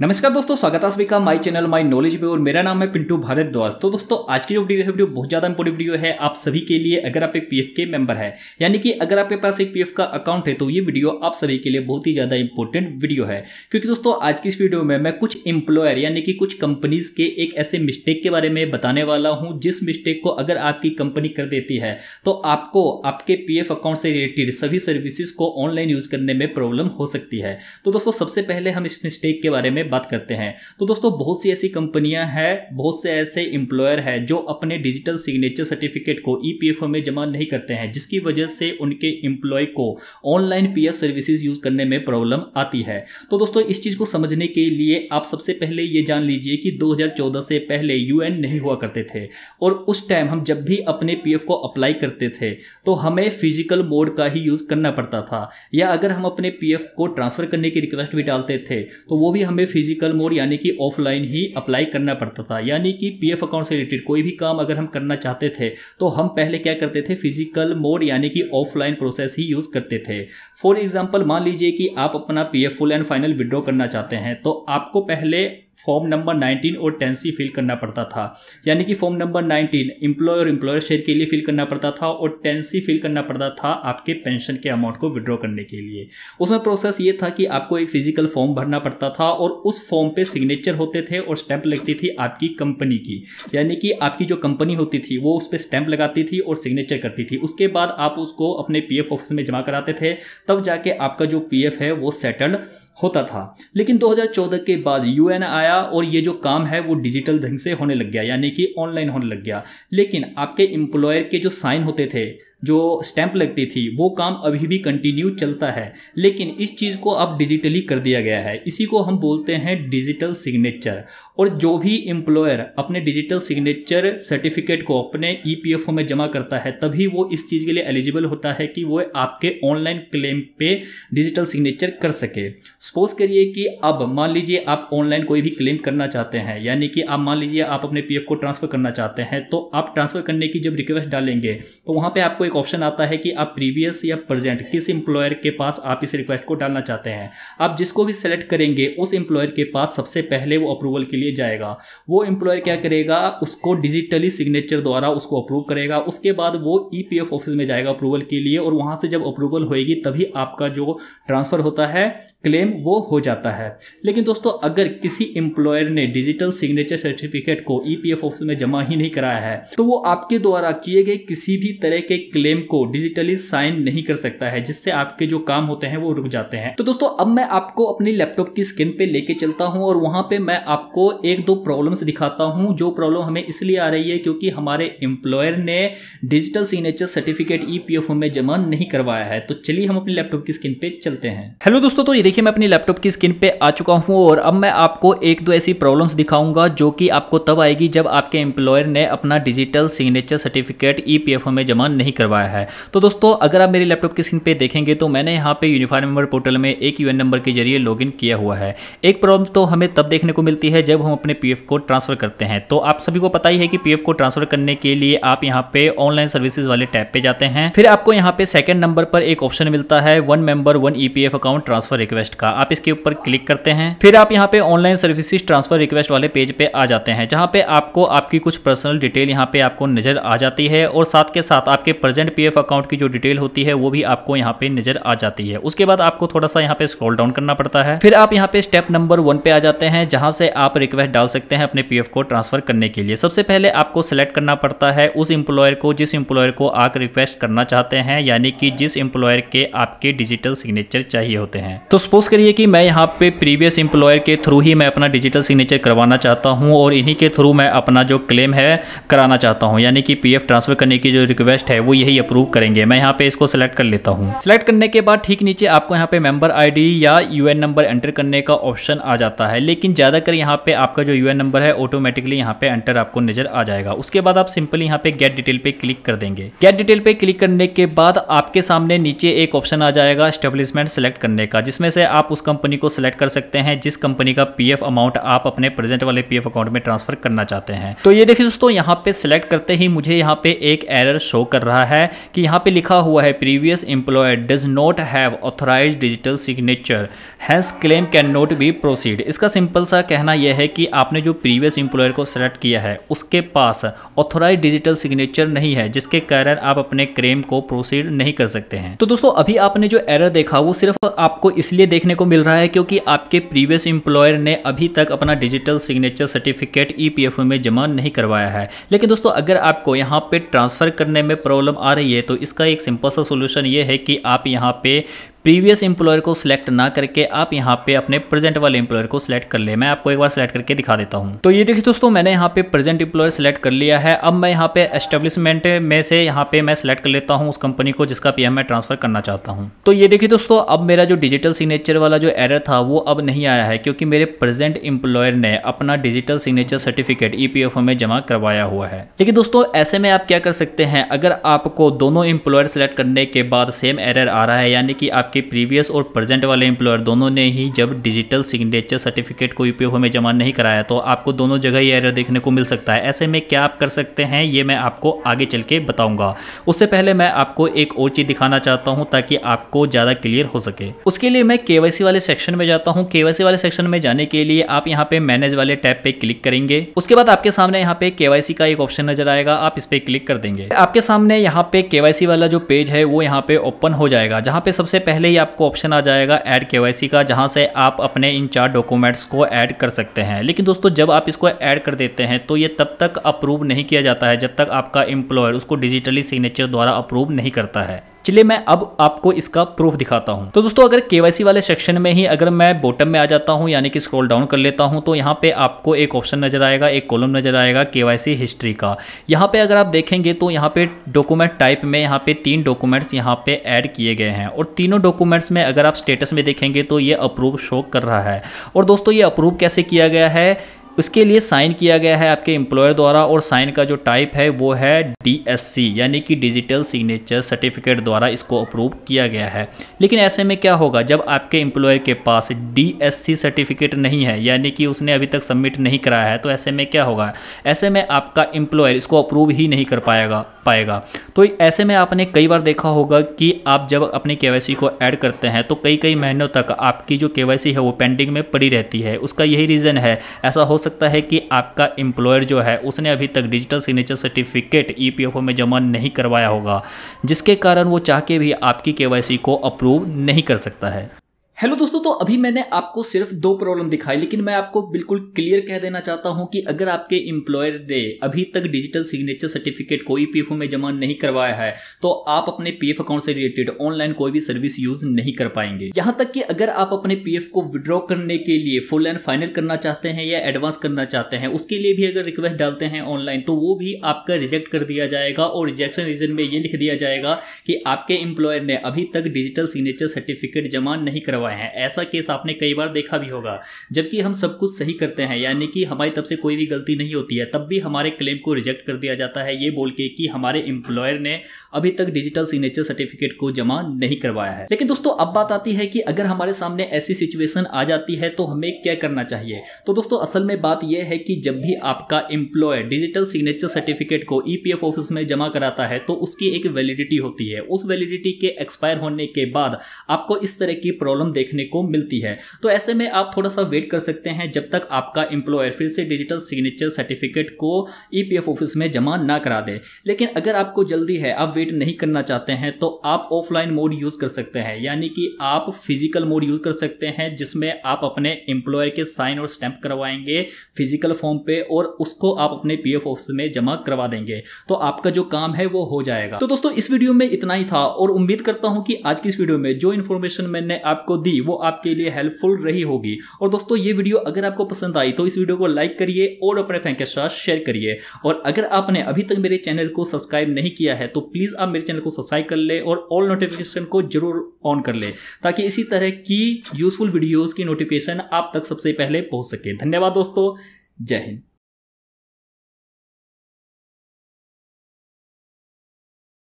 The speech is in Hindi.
नमस्कार दोस्तों स्वागत है सभी का माय चैनल माय नॉलेज पे और मेरा नाम है पिंटू भारत द्वास तो दोस्तों आज की जो वीडियो है वीडियो बहुत ज़्यादा इंपॉर्टेंट वीडियो है आप सभी के लिए अगर आप एक पीएफ के मेंबर है यानी कि अगर आपके पास एक पीएफ का अकाउंट है तो ये वीडियो आप सभी के लिए बहुत ही ज़्यादा इंपॉर्टेंट वीडियो है क्योंकि दोस्तों आज की इस वीडियो में मैं कुछ इंप्लॉयर यानी कि कुछ कंपनीज के एक ऐसे मिस्टेक के बारे में बताने वाला हूँ जिस मिस्टेक को अगर आपकी कंपनी कर देती है तो आपको आपके पी अकाउंट से रिलेटेड सभी सर्विसेज को ऑनलाइन यूज़ करने में प्रॉब्लम हो सकती है तो दोस्तों सबसे पहले हम इस मिस्टेक के बारे में बात करते हैं तो दोस्तों बहुत सी ऐसी कंपनियां हैं बहुत से ऐसे इंप्लॉयर हैं जो अपने डिजिटल सिग्नेचर सर्टिफिकेट को ई e में जमा नहीं करते हैं जिसकी वजह से उनके इंप्लॉय को ऑनलाइन पी सर्विसेज यूज करने में प्रॉब्लम आती है तो दोस्तों इस चीज़ को समझने के लिए आप सबसे पहले ये जान लीजिए कि दो से पहले यूएन नहीं हुआ करते थे और उस टाइम हम जब भी अपने पी को अप्लाई करते थे तो हमें फिजिकल मोड का ही यूज़ करना पड़ता था या अगर हम अपने पीएफ को ट्रांसफ़र करने की रिक्वेस्ट भी डालते थे तो वो भी हमें फिजिकल मोड यानी कि ऑफलाइन ही अप्लाई करना पड़ता था यानी कि पीएफ अकाउंट से रिलेटेड कोई भी काम अगर हम करना चाहते थे तो हम पहले क्या करते थे फिजिकल मोड यानी कि ऑफलाइन प्रोसेस ही यूज़ करते थे फॉर एग्जाम्पल मान लीजिए कि आप अपना P F full and final withdraw करना चाहते हैं तो आपको पहले फॉर्म नंबर 19 और 10 सी फिल करना पड़ता था यानी कि फॉर्म नंबर 19 इम्प्लॉय और इम्प्लॉयर शेयर के लिए फिल करना पड़ता था और 10 सी फिल करना पड़ता था आपके पेंशन के अमाउंट को विड्रॉ करने के लिए उसमें प्रोसेस ये था कि आपको एक फिजिकल फॉर्म भरना पड़ता था और उस फॉर्म पर सिग्नेचर होते थे और स्टैंप लगती थी आपकी कंपनी की यानी कि आपकी जो कंपनी होती थी वो उस पर स्टैंप लगाती थी और सिग्नेचर करती थी उसके बाद आप उसको अपने पी ऑफिस में जमा कराते थे तब जाके आपका जो पी है वो सेटल्ड होता था लेकिन 2014 के बाद यू आया और ये जो काम है वो डिजिटल ढंग से होने लग गया यानी कि ऑनलाइन होने लग गया लेकिन आपके एम्प्लॉयर के जो साइन होते थे जो स्टैंप लगती थी वो काम अभी भी कंटिन्यू चलता है लेकिन इस चीज़ को अब डिजिटली कर दिया गया है इसी को हम बोलते हैं डिजिटल सिग्नेचर और जो भी एम्प्लॉयर अपने डिजिटल सिग्नेचर सर्टिफिकेट को अपने ई e में जमा करता है तभी वो इस चीज़ के लिए एलिजिबल होता है कि वो आपके ऑनलाइन क्लेम पे डिजिटल सिग्नेचर कर सके सपोज करिए कि अब मान लीजिए आप ऑनलाइन कोई भी क्लेम करना चाहते हैं यानी कि आप मान लीजिए आप अपने पी को ट्रांसफ़र करना चाहते हैं तो आप ट्रांसफ़र करने की जब रिक्वेस्ट डालेंगे तो वहाँ पर आपको एक ऑप्शन आता है कि आप प्रीवियस या प्रजेंट किस एम्प्लॉयर के पास आप इस रिक्वेस्ट को डालना चाहते हैं आप जिसको भी सेलेक्ट करेंगे उस एम्प्लॉयर के पास सबसे पहले वो अप्रूवल के लिए लिए जाएगा वो एम्प्लॉयर क्या करेगा उसको डिजिटली सिग्नेचर द्वारा उसको अप्रूव करेगा उसके बाद वो ई e ऑफिस में जाएगा अप्रूवल के लिए और वहाँ से जब अप्रूवल होएगी तभी आपका जो ट्रांसफ़र होता है क्लेम वो हो जाता है लेकिन दोस्तों अगर किसी एम्प्लॉयर ने डिजिटल सिग्नेचर सर्टिफिकेट को ई e ऑफिस में जमा ही नहीं कराया है तो वो आपके द्वारा किए गए किसी भी तरह के क्लेम को डिजिटली साइन नहीं कर सकता है जिससे आपके जो काम होते हैं वो रुक जाते हैं तो दोस्तों अब मैं आपको अपनी लैपटॉप की स्क्रीन पे लेके चलता हूं और वहां पे मैं आपको एक दो प्रॉब्लम्स दिखाता हूँ जो प्रॉब्लम हमें इसलिए आ रही है क्योंकि हमारे एम्प्लॉयर ने डिजिटल सिग्नेचर सर्टिफिकेट ई में जमा नहीं करवाया है तो चलिए हम अपने लैपटॉप की स्क्रीन पे चलते हैं हेलो दोस्तों तो ये देखिए मैं अपनी लैपटॉप की स्क्रीन पे आ चुका हूँ और अब मैं आपको एक दो ऐसी प्रॉब्लम्स दिखाऊंगा जो कि आपको तब आएगी जब आपके एम्प्लॉयर ने अपना डिजिटल सिग्नेचर सर्टिफिकेट ई में जमा नहीं करवाया है तो दोस्तों अगर आप मेरे लैपटॉप की स्क्रीन पे देखेंगे तो मैंने यहाँ पे यूनिफॉर्म नंबर पोर्टल में एक यूएन नंबर के जरिए इन किया हुआ है एक प्रॉब्लम तो हमें तब देखने को मिलती है जब हम अपने पी को ट्रांसफ़र करते हैं तो आप सभी को पता ही है कि पी को ट्रांसफ़र करने के लिए आप यहाँ पे ऑनलाइन सर्विसेज वाले टैब पे जाते हैं फिर आपको यहाँ पे सेकंड नंबर पर एक ऑप्शन मिलता है one member one EPF account transfer request का आप इसके ऊपर क्लिक करते हैं फिर आप यहाँ पे ऑनलाइन सर्विसेज ट्रांसफर रिक्वेस्ट वाले पेज पे आ जाते हैं जहाँ पे आपको आपकी कुछ पर्सनल डिटेल यहाँ पे आपको नजर आ जाती है और साथ के साथ आपके प्रेजेंट पी अकाउंट की जो डिटेल होती है वो भी आपको यहाँ पे नजर आ जाती है उसके बाद आपको थोड़ा सा यहाँ पे स्क्रॉल डाउन करना पड़ता है फिर आप यहाँ पे स्टेप नंबर वन पे आ जाते हैं जहाँ से आप रिक्वेस्ट वह डाल सकते हैं अपने पीएफ को ट्रांसफ़र करने के लिए सबसे पहले आपको सेलेक्ट करना पड़ता है उस इंप्लॉयर को जिस इंप्लॉयर को आप रिक्वेस्ट करना चाहते हैं यानी कि जिस इंप्लॉयर के आपके डिजिटल सिग्नेचर चाहिए होते हैं तो सपोज करिए कि मैं यहाँ पे प्रीवियस इंप्लॉयर के थ्रू ही मैं अपना डिजिटल सिग्नेचर करवाना चाहता हूँ और इन्हीं के थ्रू मैं अपना जो क्लेम है कराना चाहता हूँ यानी कि पी ट्रांसफ़र करने की जो रिक्वेस्ट है वो यही अप्रूव करेंगे मैं यहाँ पे इसको सिलेक्ट कर लेता हूँ सिलेक्ट करने के बाद ठीक नीचे आपको यहाँ पे मेंबर आई या यू नंबर एंटर करने का ऑप्शन आ जाता है लेकिन ज़्यादातर यहाँ पे आपका जो यू नंबर है ऑटोमेटिकली यहाँ पे एंटर आपको नजर आ जाएगा उसके बाद आप सिंपली यहाँ पे गेट डिटेल पे क्लिक कर देंगे गेट डिटेल पे क्लिक करने के बाद आपके सामने नीचे एक ऑप्शन आ जाएगा स्टेब्लिशमेंट सेलेक्ट करने का जिसमें से आप उस कंपनी को सिलेक्ट कर सकते हैं जिस कंपनी का पी अमाउंट आप अपने प्रेजेंट वाले पी अकाउंट में ट्रांसफर करना चाहते हैं तो ये देखिए दोस्तों यहाँ पे सिलेक्ट करते ही मुझे यहाँ पे एक एरर शो कर रहा है कि यहाँ पे लिखा हुआ है previous employer does not have authorise digital signature hence claim cannot be proceed इसका सिंपल सा कहना यह है कि आपने जो प्रीवियस एम्प्लॉयर को सेलेक्ट किया है उसके पास ऑथोराइज डिजिटल सिग्नेचर नहीं है जिसके कारण आप अपने क्लेम को प्रोसीड नहीं कर सकते हैं तो दोस्तों अभी आपने जो एरर देखा वो सिर्फ आपको इसलिए देखने को मिल रहा है क्योंकि आपके प्रीवियस एम्प्लॉयर ने अभी तक अपना डिजिटल सिग्नेचर सर्टिफिकेट ई में जमा नहीं करवाया है लेकिन दोस्तों अगर आपको यहाँ पे ट्रांसफर करने में प्रॉब्लम आ रही है तो इसका एक सिंपल सा सोल्यूशन ये है कि आप यहाँ पे प्रीवियस एम्प्लॉयर को सिलेक्ट ना करके आप यहाँ पे अपने प्रेजेंट वाले एम्प्लॉयर को सिलेक्ट कर ले मैं आपको एक बार सिलेक्ट करके दिखा देता हूँ तो ये देखिए दोस्तों मैंने यहाँ पे प्रेजेंट एम्प्लॉयर सिलेक्ट कर लिया है अब मैं यहाँ पे एस्टेब्लिशमेंट में से यहाँ पे मैं सिलेक्ट कर लेता हूँ उस कंपनी को जिसका पी मैं ट्रांसफर करना चाहता हूँ तो ये देखिए दोस्तों अब मेरा जो डिजिटल सिग्नेचर वाला जो एरर था वो अब नहीं आया है क्योंकि मेरे प्रेजेंट एम्प्लॉयर ने अपना डिजिटल सिग्नेचर सर्टिफिकेट ई में जमा करवाया हुआ है देखिए दोस्तों ऐसे में आप क्या कर सकते हैं अगर आपको दोनों एम्प्लॉयर सिलेक्ट करने के बाद सेम एरर आ रहा है यानी कि आपके आपके प्रीवियस और प्रेजेंट वाले एम्प्लॉयर दोनों ने ही जब डिजिटल सिग्नेचर सर्टिफिकेट को यूपीएफओ में जमा नहीं कराया तो आपको दोनों जगह ये एरर देखने को मिल सकता है ऐसे में क्या आप कर सकते हैं ये मैं आपको आगे चल के बताऊंगा उससे पहले मैं आपको एक और चीज़ दिखाना चाहता हूँ ताकि आपको ज़्यादा क्लियर हो सके उसके लिए मैं के वाले सेक्शन में जाता हूँ के वाले सेक्शन में जाने के लिए आप यहाँ पे मैनेज वाले टैब पे क्लिक करेंगे उसके बाद आपके सामने यहाँ पे के का एक ऑप्शन नजर आएगा आप इस पर क्लिक कर देंगे आपके सामने यहाँ पे के वाला जो पेज है वो यहाँ पे ओपन हो जाएगा जहाँ पे सबसे पहले पहले ही आपको ऑप्शन आ जाएगा ऐड के का जहाँ से आप अपने इन चार डॉक्यूमेंट्स को ऐड कर सकते हैं लेकिन दोस्तों जब आप इसको ऐड कर देते हैं तो ये तब तक अप्रूव नहीं किया जाता है जब तक आपका एम्प्लॉयर उसको डिजिटली सिग्नेचर द्वारा अप्रूव नहीं करता है चलिए मैं अब आपको इसका प्रूफ दिखाता हूँ तो दोस्तों अगर केवाईसी वाले सेक्शन में ही अगर मैं बॉटम में आ जाता हूँ यानी कि स्क्रॉल डाउन कर लेता हूँ तो यहाँ पे आपको एक ऑप्शन नजर आएगा एक कॉलम नजर आएगा केवाईसी हिस्ट्री का यहाँ पे अगर आप देखेंगे तो यहाँ पे डॉक्यूमेंट टाइप में यहाँ पे तीन डॉक्यूमेंट्स यहाँ पे ऐड किए गए हैं और तीनों डॉक्यूमेंट्स में अगर आप स्टेटस में देखेंगे तो ये अप्रूव शो कर रहा है और दोस्तों ये अप्रूव कैसे किया गया है उसके लिए साइन किया गया है आपके एम्प्लॉयर द्वारा और साइन का जो टाइप है वो है डी यानी कि डिजिटल सिग्नेचर सर्टिफिकेट द्वारा इसको अप्रूव किया गया है लेकिन ऐसे में क्या होगा जब आपके एम्प्लॉयर के पास डी सर्टिफिकेट नहीं है यानी कि उसने अभी तक सबमिट नहीं कराया है तो ऐसे में क्या होगा ऐसे में आपका एम्प्लॉयर इसको अप्रूव ही नहीं कर पाएगा पाएगा तो ऐसे में आपने कई बार देखा होगा कि आप जब अपने के को ऐड करते हैं तो कई कई महीनों तक आपकी जो के है वो पेंडिंग में पड़ी रहती है उसका यही रीज़न है ऐसा हो सकता सकता है कि आपका एम्प्लॉयर जो है उसने अभी तक डिजिटल सिग्नेचर सर्टिफिकेट ईपीएफओ में जमा नहीं करवाया होगा जिसके कारण वो चाह के भी आपकी केवाईसी को अप्रूव नहीं कर सकता है हेलो दोस्तों तो अभी मैंने आपको सिर्फ दो प्रॉब्लम दिखाई लेकिन मैं आपको बिल्कुल क्लियर कह देना चाहता हूं कि अगर आपके इम्प्लॉयर ने अभी तक डिजिटल सिग्नेचर सर्टिफिकेट कोई पी में जमा नहीं करवाया है तो आप अपने पी अकाउंट से रिलेटेड ऑनलाइन कोई भी सर्विस यूज नहीं कर पाएंगे यहाँ तक कि अगर आप अपने पी को विड्रॉ करने के लिए फुल एंड फाइनल करना चाहते हैं या एडवांस करना चाहते हैं उसके लिए भी अगर रिक्वेस्ट डालते हैं ऑनलाइन तो वो भी आपका रिजेक्ट कर दिया जाएगा और रिजेक्शन रीजन में ये लिख दिया जाएगा कि आपके इम्प्लॉयर ने अभी तक डिजिटल सिग्नेचर सर्टिफिकेट जमा नहीं करवाया करवाए हैं ऐसा केस आपने कई बार देखा भी होगा जबकि हम सब कुछ सही करते हैं यानी कि हमारी तब से कोई भी गलती नहीं होती है तब भी हमारे क्लेम को रिजेक्ट कर दिया जाता है ये बोल के कि हमारे एम्प्लॉयर ने अभी तक डिजिटल सिग्नेचर सर्टिफिकेट को जमा नहीं करवाया है लेकिन दोस्तों अब बात आती है कि अगर हमारे सामने ऐसी सिचुएशन आ जाती है तो हमें क्या करना चाहिए तो दोस्तों असल में बात यह है कि जब भी आपका एम्प्लॉयर डिजिटल सिग्नेचर सर्टिफिकेट को ईपीएफ e ऑफिस में जमा कराता है तो उसकी एक वैलिडिटी होती है उस वैलिडिटी के एक्सपायर होने के बाद आपको इस तरह की प्रॉब्लम देखने को मिलती है तो ऐसे में आप थोड़ा सा वेट कर सकते हैं जब तक आपका इंप्लॉयर फिर से डिजिटल सिग्नेचर सर्टिफिकेट को ई e ऑफिस में जमा ना करा दे लेकिन अगर आपको जल्दी है आप वेट नहीं करना चाहते हैं तो आप ऑफलाइन मोड यूज़ कर सकते हैं यानी कि आप फिजिकल मोड यूज़ कर सकते हैं जिसमें आप अपने एम्प्लॉयर के साइन और स्टैंप करवाएंगे फिजिकल फॉर्म पे और उसको आप अपने पीएफ ऑफिस में जमा करवा देंगे तो आपका जो काम है वो हो जाएगा तो दोस्तों इस वीडियो में इतना ही था और उम्मीद करता हूं कि आज की इस वीडियो में जो इन्फॉर्मेशन मैंने आपको होगी वो आपके लिए हेल्पफुल रही होगी और दोस्तों ये वीडियो अगर आपको पसंद आई तो इस वीडियो को लाइक करिए और अपने फ्रेंड के साथ शेयर करिए और अगर आपने अभी तक मेरे चैनल को सब्सक्राइब नहीं किया है तो प्लीज़ आप मेरे चैनल को सब्सक्राइब कर ले और ऑल नोटिफिकेशन को जरूर ऑन कर ले ताकि इसी तरह की यूजफुल वीडियोज़ की नोटिफिकेशन आप तक सबसे पहले पहुंच सके धन्यवाद दोस्तों जय हिंद